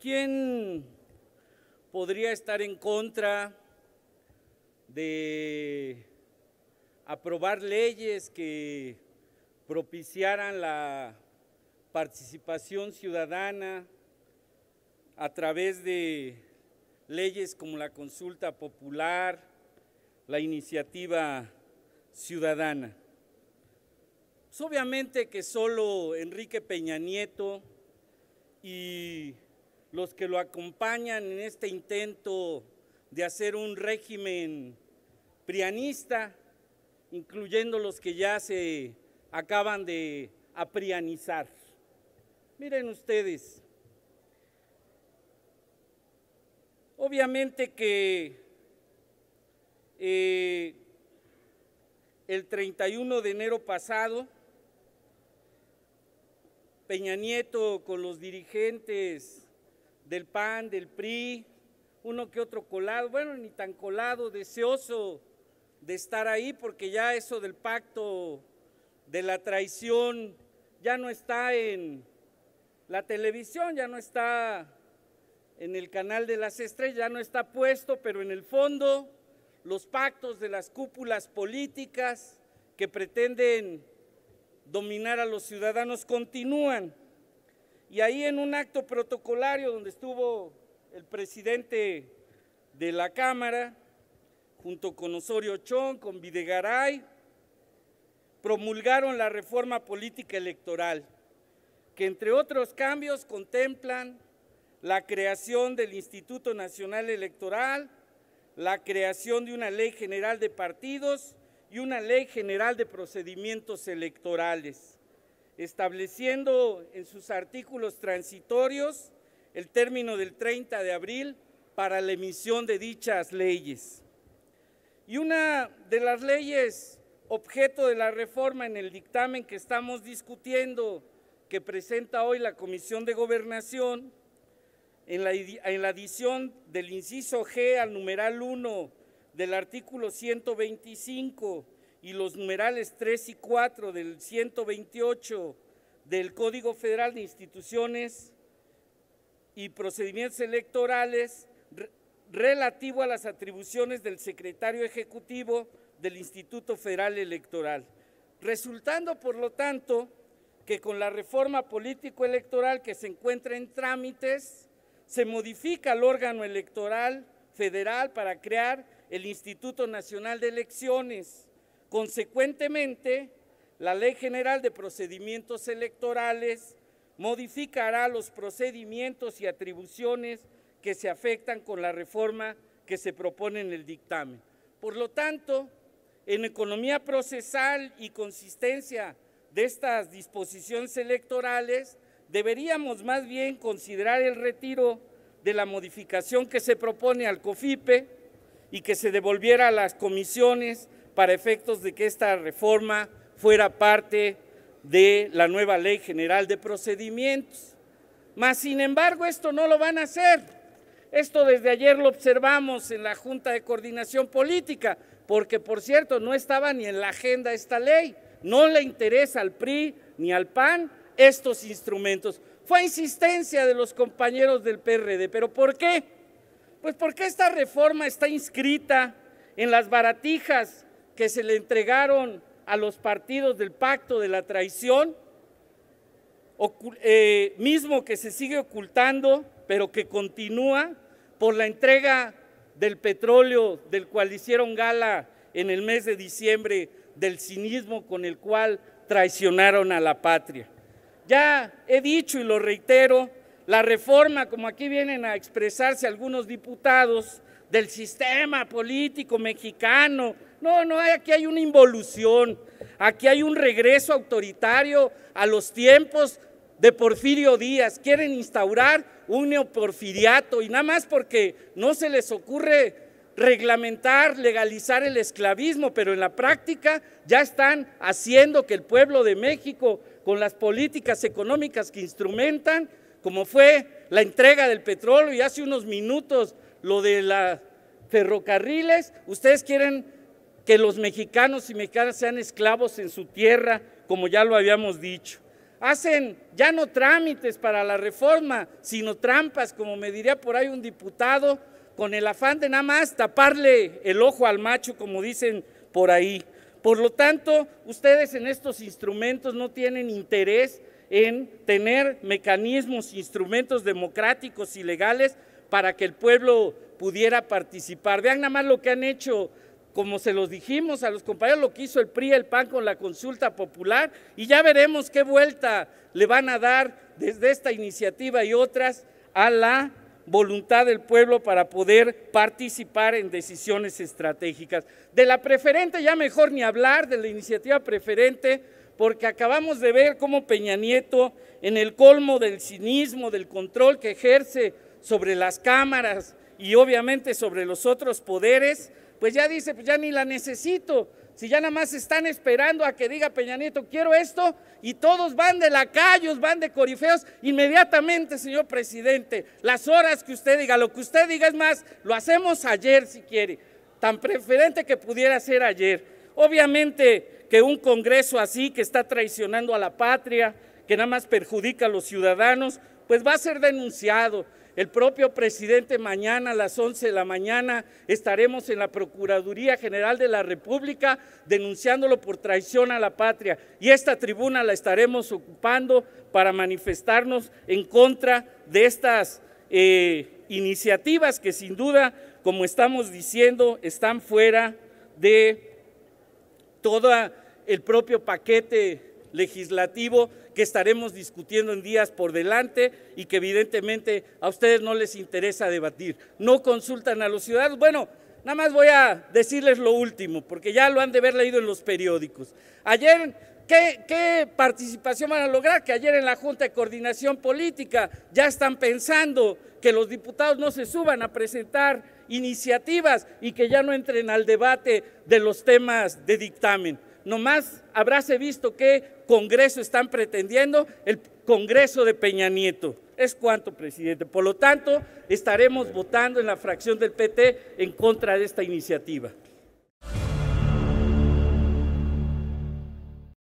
¿Quién podría estar en contra de aprobar leyes que propiciaran la participación ciudadana a través de leyes como la consulta popular, la iniciativa ciudadana. Pues obviamente que solo Enrique Peña Nieto y los que lo acompañan en este intento de hacer un régimen prianista, incluyendo los que ya se acaban de aprianizar. Miren ustedes, obviamente que eh, el 31 de enero pasado, Peña Nieto con los dirigentes del PAN, del PRI, uno que otro colado, bueno, ni tan colado, deseoso de estar ahí, porque ya eso del pacto, de la traición, ya no está en la televisión, ya no está en el canal de las estrellas, ya no está puesto, pero en el fondo los pactos de las cúpulas políticas que pretenden dominar a los ciudadanos continúan. Y ahí en un acto protocolario donde estuvo el presidente de la Cámara, junto con Osorio Chón, con Videgaray, promulgaron la reforma política electoral, que entre otros cambios contemplan la creación del Instituto Nacional Electoral, la creación de una ley general de partidos y una ley general de procedimientos electorales estableciendo en sus artículos transitorios el término del 30 de abril para la emisión de dichas leyes. Y una de las leyes objeto de la reforma en el dictamen que estamos discutiendo, que presenta hoy la Comisión de Gobernación, en la, en la adición del inciso G al numeral 1 del artículo 125 y los numerales 3 y 4 del 128 del Código Federal de Instituciones y Procedimientos Electorales relativo a las atribuciones del secretario ejecutivo del Instituto Federal Electoral, resultando por lo tanto que con la reforma político-electoral que se encuentra en trámites, se modifica el órgano electoral federal para crear el Instituto Nacional de Elecciones, Consecuentemente, la Ley General de Procedimientos Electorales modificará los procedimientos y atribuciones que se afectan con la reforma que se propone en el dictamen. Por lo tanto, en economía procesal y consistencia de estas disposiciones electorales, deberíamos más bien considerar el retiro de la modificación que se propone al COFIPE y que se devolviera a las comisiones para efectos de que esta reforma fuera parte de la nueva Ley General de Procedimientos. Mas, sin embargo, esto no lo van a hacer. Esto desde ayer lo observamos en la Junta de Coordinación Política, porque, por cierto, no estaba ni en la agenda esta ley. No le interesa al PRI ni al PAN estos instrumentos. Fue a insistencia de los compañeros del PRD, pero ¿por qué? Pues porque esta reforma está inscrita en las baratijas que se le entregaron a los partidos del pacto de la traición, eh, mismo que se sigue ocultando, pero que continúa por la entrega del petróleo del cual hicieron gala en el mes de diciembre, del cinismo con el cual traicionaron a la patria. Ya he dicho y lo reitero, la reforma, como aquí vienen a expresarse algunos diputados del sistema político mexicano, no, no, aquí hay una involución, aquí hay un regreso autoritario a los tiempos de Porfirio Díaz. Quieren instaurar un neoporfiriato y nada más porque no se les ocurre reglamentar, legalizar el esclavismo, pero en la práctica ya están haciendo que el pueblo de México, con las políticas económicas que instrumentan, como fue la entrega del petróleo y hace unos minutos lo de los ferrocarriles, ustedes quieren que los mexicanos y mexicanas sean esclavos en su tierra, como ya lo habíamos dicho. Hacen ya no trámites para la reforma, sino trampas, como me diría por ahí un diputado, con el afán de nada más taparle el ojo al macho, como dicen por ahí. Por lo tanto, ustedes en estos instrumentos no tienen interés en tener mecanismos, instrumentos democráticos y legales para que el pueblo pudiera participar. Vean nada más lo que han hecho como se los dijimos a los compañeros, lo que hizo el PRI, el PAN con la consulta popular, y ya veremos qué vuelta le van a dar desde esta iniciativa y otras a la voluntad del pueblo para poder participar en decisiones estratégicas. De la preferente ya mejor ni hablar, de la iniciativa preferente, porque acabamos de ver cómo Peña Nieto, en el colmo del cinismo, del control que ejerce sobre las cámaras y obviamente sobre los otros poderes, pues ya dice, pues ya ni la necesito. Si ya nada más están esperando a que diga Peña Nieto, quiero esto, y todos van de lacayos, van de corifeos, inmediatamente, señor presidente, las horas que usted diga, lo que usted diga es más, lo hacemos ayer si quiere, tan preferente que pudiera ser ayer. Obviamente que un Congreso así, que está traicionando a la patria, que nada más perjudica a los ciudadanos, pues va a ser denunciado. El propio presidente mañana a las 11 de la mañana estaremos en la Procuraduría General de la República denunciándolo por traición a la patria y esta tribuna la estaremos ocupando para manifestarnos en contra de estas eh, iniciativas que sin duda, como estamos diciendo, están fuera de todo el propio paquete legislativo que estaremos discutiendo en días por delante y que evidentemente a ustedes no les interesa debatir. No consultan a los ciudadanos. Bueno, nada más voy a decirles lo último, porque ya lo han de haber leído en los periódicos. Ayer ¿Qué, participación van a lograr? Que ayer en la Junta de Coordinación Política ya están pensando que los diputados no se suban a presentar iniciativas y que ya no entren al debate de los temas de dictamen. Nomás habráse visto que Congreso están pretendiendo, el Congreso de Peña Nieto. Es cuanto, presidente. Por lo tanto, estaremos votando en la fracción del PT en contra de esta iniciativa.